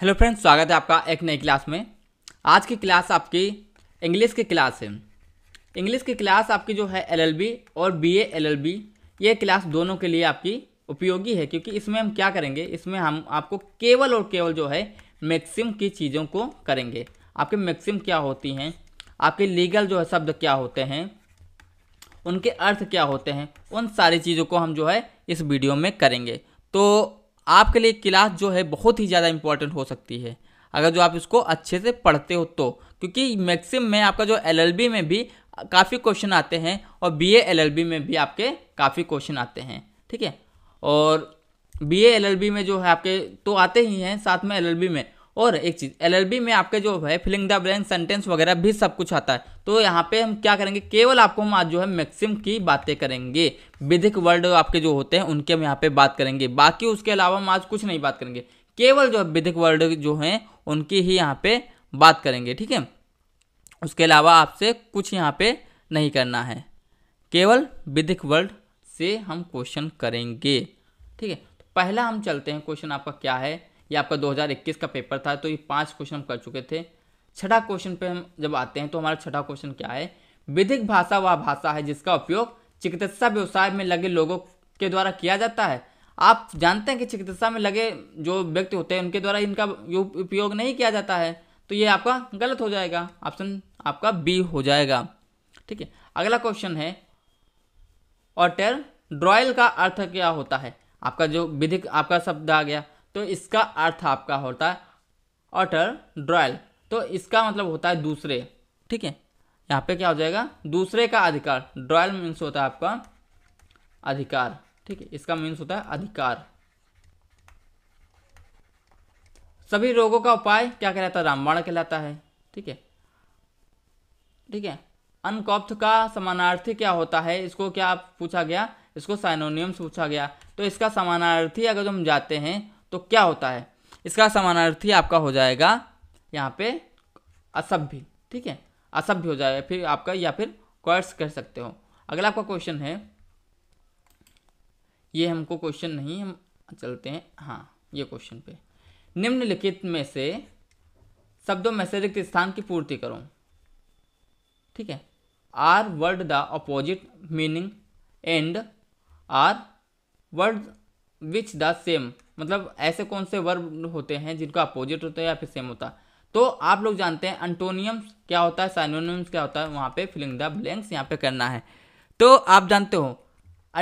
hello friends स्वागत है आपका एक नई क्लास में आज की क्लास आपकी इंग्लिश की क्लास है इंग्लिश की क्लास आपकी जो है एलएलबी और बीए एलएलबी ये क्लास दोनों के लिए आपकी उपयोगी है क्योंकि इसमें हम क्या करेंगे इसमें हम आपको केवल और केवल जो है मैक्सिम की चीज़ों को करेंगे आपके मैक्सिम क्या होती हैं आपके लीगल जो है शब्द क्या होते हैं उनके अर्थ क्या होते हैं उन सारी चीज़ों को हम जो है इस वीडियो में करेंगे तो आपके लिए क्लास जो है बहुत ही ज़्यादा इंपॉर्टेंट हो सकती है अगर जो आप इसको अच्छे से पढ़ते हो तो क्योंकि मैक्सिम में आपका जो एल में भी काफ़ी क्वेश्चन आते हैं और बी एल में भी आपके काफ़ी क्वेश्चन आते हैं ठीक है और बी एल में जो है आपके तो आते ही हैं साथ में एल में और एक चीज़ एलएलबी में आपके जो है फिलिंग द ब्लैंक सेंटेंस वगैरह भी सब कुछ आता है तो यहाँ पे हम क्या करेंगे केवल आपको हम आज जो है मैक्सिम की बातें करेंगे विधिक वर्ड आपके जो होते हैं उनके हम यहाँ पे बात करेंगे बाकी उसके अलावा हम आज कुछ नहीं बात करेंगे केवल जो विधिक वर्ड जो हैं उनकी ही यहाँ पे बात करेंगे ठीक है उसके अलावा आपसे कुछ यहाँ पे नहीं करना है केवल विधिक वर्ड से हम क्वेश्चन करेंगे ठीक है तो पहला हम चलते हैं क्वेश्चन आपका क्या है ये आपका 2021 का पेपर था तो ये पांच क्वेश्चन हम कर चुके थे छठा क्वेश्चन पे हम जब आते हैं तो हमारा छठा क्वेश्चन क्या है विधिक भाषा वह भाषा है जिसका उपयोग चिकित्सा व्यवसाय में लगे लोगों के द्वारा किया जाता है आप जानते हैं कि चिकित्सा में लगे जो व्यक्ति होते हैं उनके द्वारा इनका उपयोग नहीं किया जाता है तो ये आपका गलत हो जाएगा ऑप्शन आपका बी हो जाएगा ठीक है अगला क्वेश्चन है ऑटर ड्रॉयल का अर्थ क्या होता है आपका जो विधिक आपका शब्द आ गया तो इसका अर्थ आपका होता है ऑटर ड्रॉयल तो इसका मतलब होता है दूसरे ठीक है यहाँ पे क्या हो जाएगा दूसरे का अधिकार ड्रॉयल मीन्स होता है आपका अधिकार ठीक है इसका मीन्स होता है अधिकार सभी रोगों का उपाय क्या कहलाता है रामबाण कहलाता है ठीक है ठीक है अनकॉप्थ का समानार्थी क्या होता है इसको क्या पूछा गया इसको साइनोनियम्स पूछा गया तो इसका समानार्थी अगर हम जाते हैं तो क्या होता है इसका समानार्थी आपका हो जाएगा यहाँ पे असभ्य ठीक है असभ्य हो जाएगा फिर आपका या फिर क्वर्स कर सकते हो अगला आपका क्वेश्चन है ये हमको क्वेश्चन नहीं हम चलते हैं हाँ ये क्वेश्चन पे निम्नलिखित में से शब्दों में से रिक्त स्थान की पूर्ति करो ठीक है are word the opposite meaning and are word which the same मतलब ऐसे कौन से वर्ब होते हैं जिनका अपोजिट होता है या फिर सेम होता तो आप लोग जानते हैं अंटोनियम्स क्या होता है साइनोनियम्स क्या होता है वहाँ पे फिलिंग द ब्लैंक्स यहाँ पे करना है तो आप जानते हो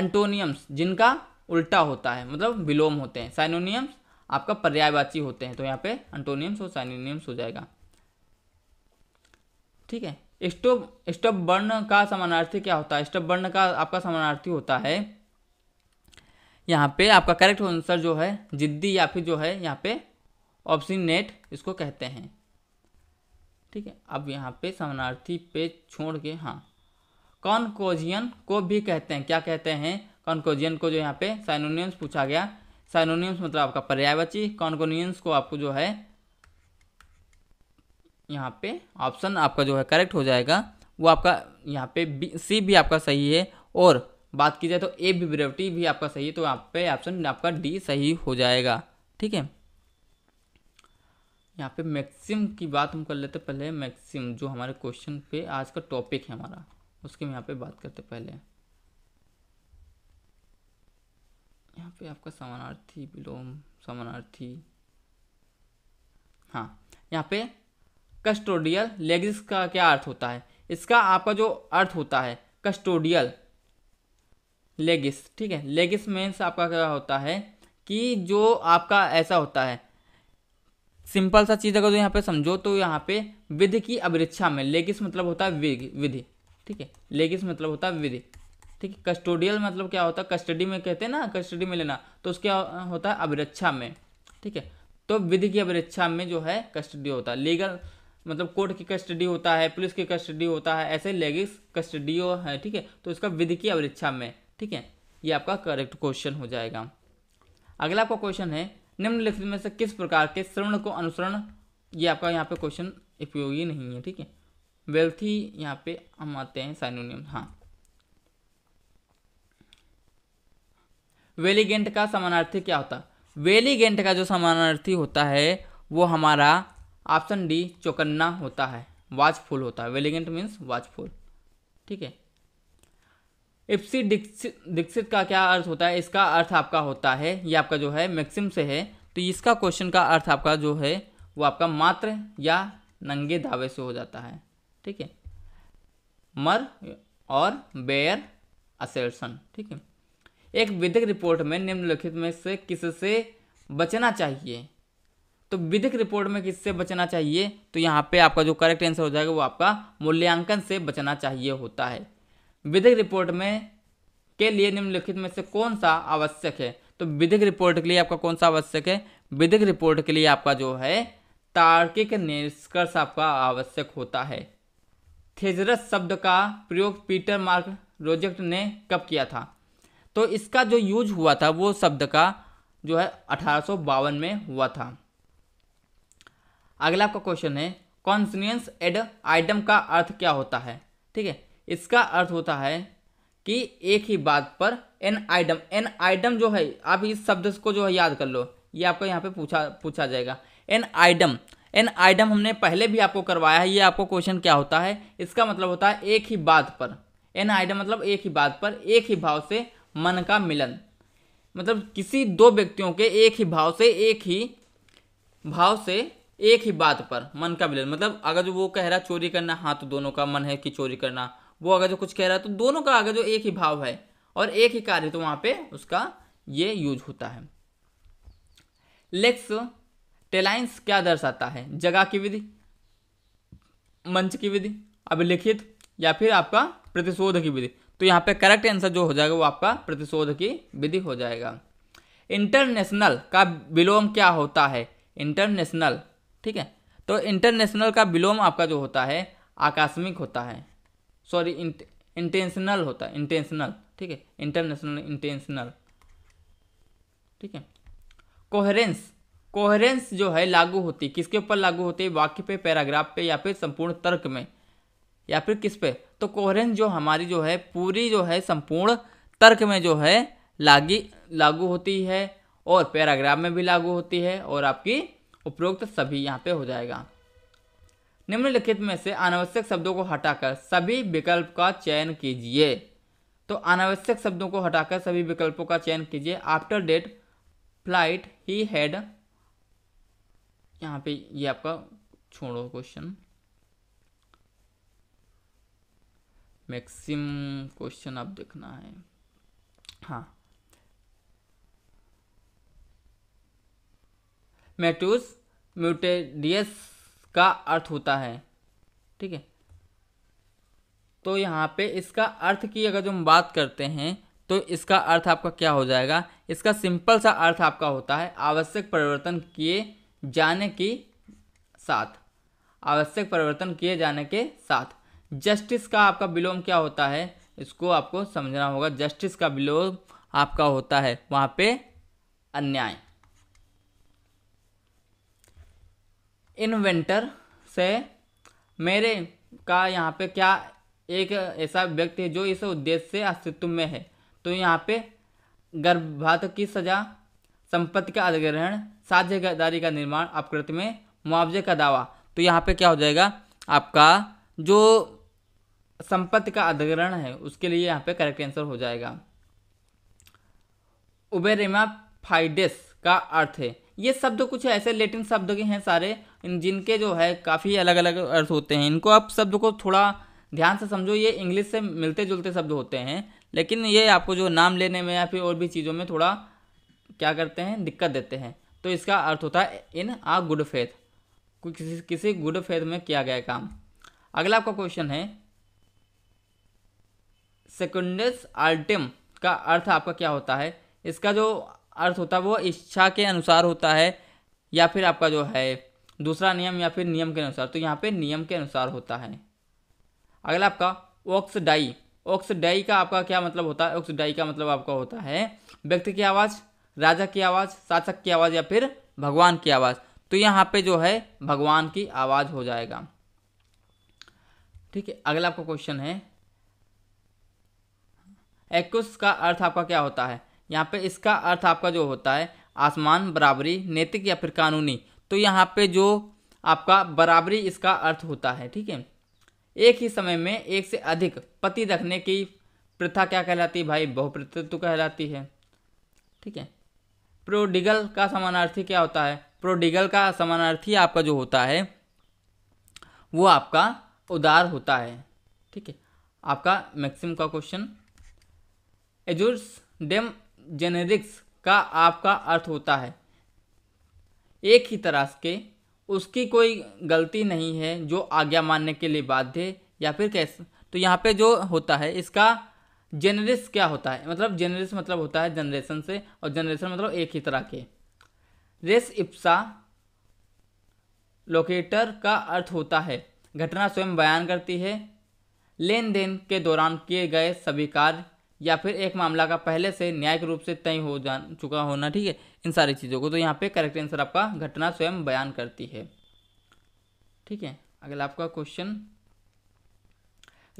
अंटोनियम्स जिनका उल्टा होता है मतलब विलोम होते हैं साइनोनियम्स आपका पर्यायवाची होते हैं तो यहाँ पे अंटोनियम्स और साइनोनियम्स हो जाएगा ठीक है स्टोब स्टोब वर्ण का समानार्थी क्या होता है स्टोब वर्ण का आपका समानार्थी होता है यहाँ पे आपका करेक्ट आंसर जो है जिद्दी या फिर जो है यहाँ पे ऑप्शन नेट इसको कहते हैं ठीक है अब यहाँ पे समानार्थी पे छोड़ के हाँ कॉनकोजियन को भी कहते हैं क्या कहते हैं कॉनकोजियन को जो यहाँ पे साइनोनियम्स पूछा गया साइनोनियम्स मतलब आपका पर्यायवाची कॉनकोनियंस को आपको जो है यहाँ पे ऑप्शन आपका जो है करेक्ट हो जाएगा वो आपका यहाँ पे सी भी आपका सही है और बात की जाए तो ए विब्रेविटी भी आपका सही है तो यहाँ पे ऑप्शन आपका डी सही हो जाएगा ठीक है यहाँ पे मैक्सिम की बात हम कर लेते पहले मैक्सिम जो हमारे क्वेश्चन पे आज का टॉपिक है हमारा उसके हम यहाँ पे बात करते पहले यहाँ पे आपका समानार्थी विलोम समानार्थी हाँ यहाँ पे कस्टोडियल लेग्स का क्या अर्थ होता है इसका आपका जो अर्थ होता है कस्टोडियल लेगिस ठीक है लेगिस मीन्स आपका क्या होता है कि जो आपका ऐसा होता है सिंपल सा चीज़ अगर यहाँ पे समझो तो यहाँ पे विधि की अभिरक्षा में लेगिस मतलब होता है विधि ठीक है लेगिस मतलब होता है विधि ठीक है कस्टोडियल मतलब क्या होता है कस्टडी में कहते हैं ना कस्टडी में लेना तो उसके होता है अभिरक्षा में ठीक है तो विधि की अभिरक्षा में जो है कस्टडी होता है लीगल मतलब कोर्ट की कस्टडी होता है पुलिस की कस्टडी होता है ऐसे लेगिस कस्टडी है ठीक है तो इसका विधि की अभिरक्षा में ठीक है ये आपका करेक्ट क्वेश्चन हो जाएगा अगला आपका क्वेश्चन है निम्नलिखित में से किस प्रकार के श्रवण को अनुसरण ये आपका यहाँ पे क्वेश्चन उपयोगी नहीं है ठीक है वेल्थी यहाँ पे हम आते हैं साइनोनियम हाँ वेलीगेंट का समानार्थी क्या होता वेलीगेंट का जो समानार्थी होता है वो हमारा ऑप्शन डी चौकन्ना होता है वाचफुल होता है वेलीगेंट मीन्स वाचफुल ठीक है इप्सी दीक्षित दीक्षित का क्या अर्थ होता है इसका अर्थ आपका होता है ये आपका जो है मैक्सिम से है तो इसका क्वेश्चन का अर्थ आपका जो है वो आपका मात्र या नंगे धावे से हो जाता है ठीक है मर और बेयर असर्शन ठीक है एक विधिक रिपोर्ट में निम्नलिखित में से किससे बचना चाहिए तो विधिक रिपोर्ट में किससे बचना चाहिए तो यहाँ पे आपका जो करेक्ट आंसर हो जाएगा वो आपका मूल्यांकन से बचना चाहिए होता है विधिक रिपोर्ट में के लिए निम्नलिखित में से कौन सा आवश्यक है तो विधिक रिपोर्ट के लिए आपका कौन सा आवश्यक है विधिक रिपोर्ट के लिए आपका जो है तार्किक निष्कर्ष आपका आवश्यक होता है थेजरस शब्द का प्रयोग पीटर मार्क रोजेक्ट ने कब किया था तो इसका जो यूज हुआ था वो शब्द का जो है अठारह में हुआ था अगला आपका क्वेश्चन है कॉन्सनियंस एड आइटम का अर्थ क्या होता है ठीक है इसका अर्थ होता है कि एक ही बात पर एन आइटम एन आइटम जो है आप इस शब्द को जो है याद कर लो ये आपको यहाँ पे पूछा पूछा जाएगा एन आइटम एन आइटम हमने पहले भी आपको करवाया है ये आपको क्वेश्चन क्या होता है इसका मतलब होता है एक ही बात पर एन आइटम मतलब एक ही बात पर एक ही भाव से मन का मिलन मतलब किसी दो व्यक्तियों के एक ही भाव से एक ही भाव से एक ही बात पर मन का मिलन मतलब अगर जो वो कह रहा चोरी करना हाँ तो दोनों का मन है कि चोरी करना वो अगर जो कुछ कह रहा है तो दोनों का अगर जो एक ही भाव है और एक ही कार्य तो वहां पे उसका ये यूज होता है लेक्स टेलाइंस क्या दर्शाता है जगह की विधि मंच की विधि अभिलिखित या फिर आपका प्रतिशोध की विधि तो यहाँ पे करेक्ट आंसर जो हो जाएगा वो आपका प्रतिशोध की विधि हो जाएगा इंटरनेशनल का विलोम क्या होता है इंटरनेशनल ठीक है तो इंटरनेशनल का विलोम आपका जो होता है आकस्मिक होता है सॉरी इंटेंशनल होता है इंटेंशनल ठीक है इंटरनेशनल इंटेंशनल ठीक है कोहरेंस कोहरेंस जो है लागू होती किसके ऊपर लागू होती है वाक्य पे पैराग्राफ पे या फिर संपूर्ण तर्क में या फिर किस पे तो कोहरेंस जो हमारी जो है पूरी जो है संपूर्ण तर्क में जो है लागी लागू होती है और पैराग्राफ में भी लागू होती है और आपकी उपरोक्त सभी यहाँ पे हो जाएगा निम्नलिखित में से अनावश्यक शब्दों को हटाकर सभी विकल्प का चयन कीजिए तो अनावश्यक शब्दों को हटाकर सभी विकल्पों का चयन कीजिए after date flight he had यहाँ पे ये आपका छोड़ो क्वेश्चन मैक्सिम क्वेश्चन आप देखना है हाँ मेटूस म्यूटेडियस का अर्थ होता है ठीक है तो यहाँ पे इसका अर्थ की अगर जो हम बात करते हैं तो इसका अर्थ आपका क्या हो जाएगा इसका सिंपल सा अर्थ आपका होता है आवश्यक परिवर्तन किए जाने के साथ आवश्यक परिवर्तन किए जाने के साथ जस्टिस का आपका विलोम क्या होता है इसको आपको समझना होगा जस्टिस का विलोम आपका होता है वहाँ पे अन्याय इन्वेंटर से मेरे का यहाँ पे क्या एक ऐसा व्यक्ति है जो इस उद्देश्य से अस्तित्व में है तो यहाँ पे गर्भपात की सजा संपत्ति का अधिग्रहण साझेदारी का निर्माण अपकृत में मुआवजे का दावा तो यहाँ पे क्या हो जाएगा आपका जो संपत्ति का अधिग्रहण है उसके लिए यहाँ पे करेक्ट आंसर हो जाएगा उबेरेमा फाइडेस का अर्थ है ये शब्द कुछ ऐसे लेटिन शब्द के हैं सारे जिनके जो है काफ़ी अलग अलग अर्थ होते हैं इनको आप शब्द को थोड़ा ध्यान से समझो ये इंग्लिश से मिलते जुलते शब्द होते हैं लेकिन ये आपको जो नाम लेने में या फिर और भी चीज़ों में थोड़ा क्या करते हैं दिक्कत देते हैं तो इसका अर्थ होता है इन आ गुड फेथ किसी किसी गुड फेथ में किया गया काम अगला आपका क्वेश्चन है सेकुंडस आल्टिम का अर्थ आपका क्या होता है इसका जो अर्थ होता है वो इच्छा के अनुसार होता है या फिर आपका जो है दूसरा नियम या फिर नियम के अनुसार तो यहाँ पे नियम के अनुसार होता है अगला आपका ओक्स डाई ओक्स डाई का आपका क्या मतलब होता है ओक्स डाई का मतलब आपका होता है व्यक्ति की आवाज़ राजा की आवाज़ शासक की आवाज़ या फिर भगवान की आवाज़ तो यहाँ पे जो है भगवान की आवाज़ हो जाएगा ठीक है अगला आपका क्वेश्चन है एक्स का अर्थ आपका क्या होता है यहाँ पे इसका अर्थ आपका जो होता है आसमान बराबरी नैतिक या फिर कानूनी तो यहाँ पे जो आपका बराबरी इसका अर्थ होता है ठीक है एक ही समय में एक से अधिक पति रखने की प्रथा क्या कहलाती है भाई बहुप्रतित्व कहलाती है ठीक है प्रोडिगल का समानार्थी क्या होता है प्रोडिगल का समानार्थी आपका जो होता है वो आपका उदार होता है ठीक है आपका मैक्सिम का क्वेश्चन एजुर्स डेम जेनेरिक्स का आपका अर्थ होता है एक ही तरह के उसकी कोई गलती नहीं है जो आज्ञा मानने के लिए बाध्य या फिर कैसे तो यहाँ पे जो होता है इसका जेनरिस क्या होता है मतलब जेनरिस मतलब होता है जनरेशन से और जनरेशन मतलब एक ही तरह के रेस इप्सा लोकेटर का अर्थ होता है घटना स्वयं बयान करती है लेन देन के दौरान किए गए सभी कार्य या फिर एक मामला का पहले से न्यायिक रूप से तय हो जा चुका होना ठीक है इन सारी चीज़ों को तो यहाँ पे करेक्ट आंसर आपका घटना स्वयं बयान करती है ठीक है अगला आपका क्वेश्चन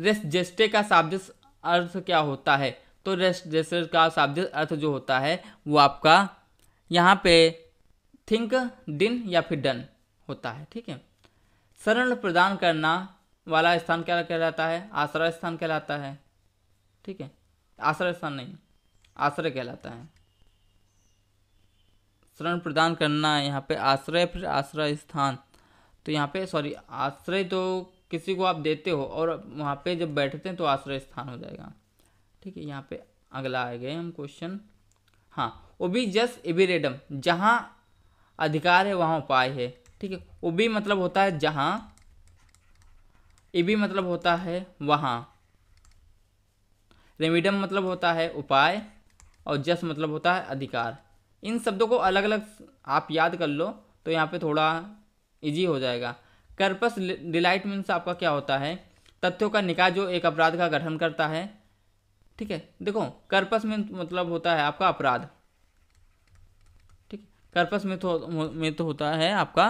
रेस्ट जेस्टे का शाब्दिक अर्थ क्या होता है तो रेस्ट जेस्टे का शाब्दिक अर्थ जो होता है वो आपका यहाँ पे थिंक दिन या फिर डन होता है ठीक है शरण प्रदान करना वाला स्थान क्या कहलाता है आश्रय स्थान कहलाता है ठीक है आश्रय स्थान नहीं आश्रय कहलाता है शरण प्रदान करना है यहाँ पे आश्रय फिर आश्रय स्थान तो यहाँ पे सॉरी आश्रय तो किसी को आप देते हो और वहाँ पे जब बैठते हैं तो आश्रय स्थान हो जाएगा ठीक है यहाँ पे अगला आ गए हम क्वेश्चन हाँ ओबी जस इबिरेडम जहाँ अधिकार है वहाँ उपाय है ठीक है ओबी मतलब होता है जहाँ इबी मतलब होता है वहाँ रेमिडम मतलब होता है उपाय और जस मतलब होता है अधिकार इन शब्दों को अलग अलग आप याद कर लो तो यहाँ पे थोड़ा इजी हो जाएगा कर्पस डिलाइट मीन्स आपका क्या होता है तथ्यों का निकाय जो एक अपराध का गठन करता है ठीक है देखो कर्पस में मतलब होता है आपका अपराध ठीक कर्पस में तो में तो होता है आपका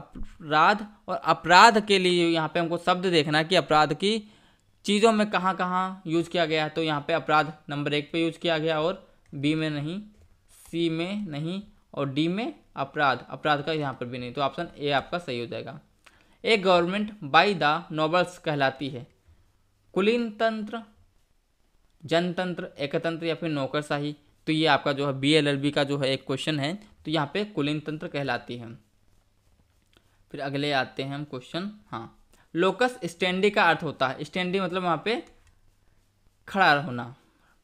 अपराध और अपराध के लिए यहाँ पे हमको शब्द देखना है कि अपराध की चीज़ों में कहाँ कहाँ यूज किया गया तो यहाँ पे अपराध नंबर एक पे यूज किया गया और बी में नहीं सी में नहीं और डी में अपराध अपराध का यहाँ पर भी नहीं तो ऑप्शन ए आपका सही हो जाएगा a government by the nobles कहलाती है कुलीन तंत्र जनतंत्र एकतंत्र या फिर नौकरशाही तो ये आपका जो है बी का जो है एक क्वेश्चन है तो यहाँ पे कुलीन तंत्र कहलाती है फिर अगले आते हैं हम क्वेश्चन हाँ लोकस स्टैंडी का अर्थ होता है स्टैंडी मतलब वहाँ पे खड़ा होना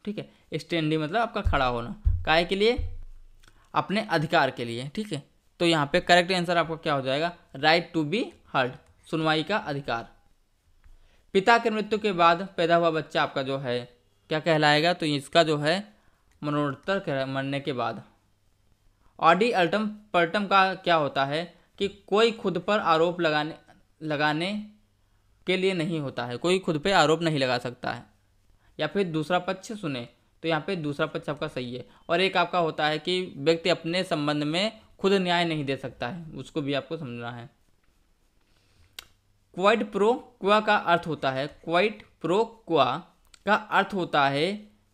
ठीक है स्टैंडी मतलब आपका खड़ा होना काय के लिए अपने अधिकार के लिए ठीक है तो यहाँ पे करेक्ट आंसर आपका क्या हो जाएगा राइट टू बी हर्ड सुनवाई का अधिकार पिता के मृत्यु के बाद पैदा हुआ बच्चा आपका जो है क्या कहलाएगा तो इसका जो है मनोत्तर मरने के बाद ऑडी अल्टम पर्टम का क्या होता है कि कोई खुद पर आरोप लगाने लगाने के लिए नहीं होता है कोई खुद पे आरोप नहीं लगा सकता है या फिर दूसरा पक्ष सुने तो यहाँ पे दूसरा पक्ष आपका सही है और एक आपका होता है कि व्यक्ति अपने संबंध में खुद न्याय नहीं दे सकता है उसको भी आपको समझना है क्वाइट प्रो क्वा का अर्थ होता है क्वाइट प्रो क्वा का अर्थ होता है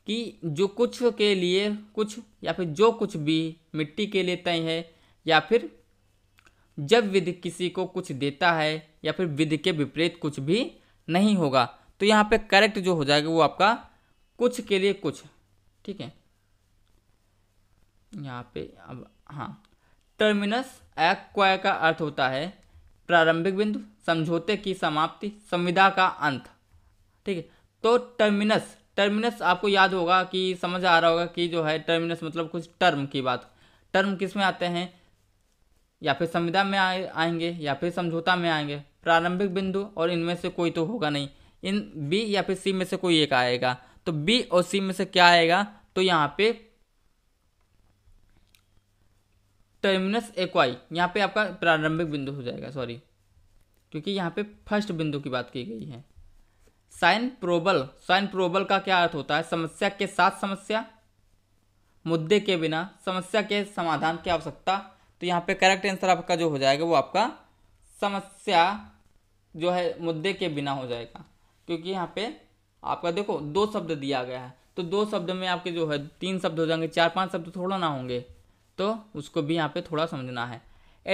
कि जो कुछ के लिए कुछ या फिर जो कुछ भी मिट्टी के लिए तय है या फिर जब विधि किसी को कुछ देता है या फिर विधि के विपरीत कुछ भी नहीं होगा तो यहाँ पे करेक्ट जो हो जाएगा वो आपका कुछ के लिए कुछ ठीक है यहाँ पे अब हाँ टर्मिनस एक्वाय का अर्थ होता है प्रारंभिक बिंदु समझौते की समाप्ति संविदा का अंत ठीक है तो टर्मिनस टर्मिनस आपको याद होगा कि समझ आ रहा होगा कि जो है टर्मिनस मतलब कुछ टर्म की बात टर्म किस में आते हैं या फिर संविदा में आएंगे या फिर समझौता में आएंगे प्रारंभिक बिंदु और इनमें से कोई तो होगा नहीं इन बी या फिर सी में से कोई एक आएगा तो बी और सी में से क्या आएगा तो यहाँ पे टर्मिनस एक्वाई यहाँ पे आपका प्रारंभिक बिंदु हो जाएगा सॉरी क्योंकि यहाँ पे फर्स्ट बिंदु की बात की गई है साइन प्रोबल साइन प्रोबल का क्या अर्थ होता है समस्या के साथ समस्या मुद्दे के बिना समस्या के समाधान की आवश्यकता तो यहाँ पे करेक्ट आंसर आपका जो हो जाएगा वो आपका समस्या जो है मुद्दे के बिना हो जाएगा क्योंकि यहाँ पे आपका देखो दो शब्द दिया गया है तो दो शब्द में आपके जो है तीन शब्द हो जाएंगे चार पांच शब्द थोड़ा ना होंगे तो उसको भी यहाँ पे थोड़ा समझना है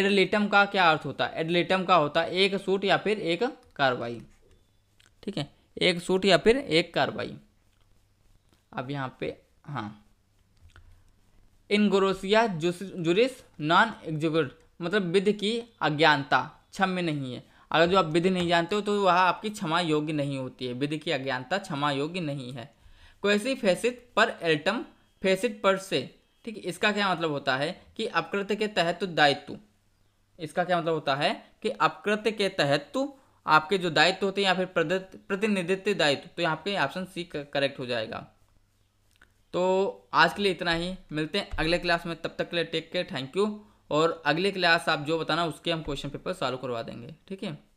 एडलेटम का क्या अर्थ होता है एडलेटम का होता है एक सूट या फिर एक कार्रवाई ठीक है एक सूट या फिर एक कार्रवाई अब यहाँ पे हाँ इनग्रोसिया जुरिस नॉन एग्जिक मतलब विध की अज्ञानता क्षम्य नहीं है अगर जो आप विधि नहीं जानते हो तो वह आपकी क्षमा योग्य नहीं होती है विधि की अज्ञानता क्षमा योग्य नहीं है क्वेसी फेसित पर एल्टम फेसित पर से ठीक है इसका क्या मतलब होता है कि अपकृत्य के तहत दायित्व इसका क्या मतलब होता है कि अपकृत्य के तहत आपके जो दायित्व होते हैं या फिर प्रतिनिधित्व दायित्व तो यहाँ पे ऑप्शन सी करेक्ट हो जाएगा तो आज के लिए इतना ही मिलते हैं अगले क्लास में तब तक के लिए टेक केयर थैंक यू और अगले क्लास आप जो बताना उसके हम क्वेश्चन पेपर सॉल्व करवा देंगे ठीक है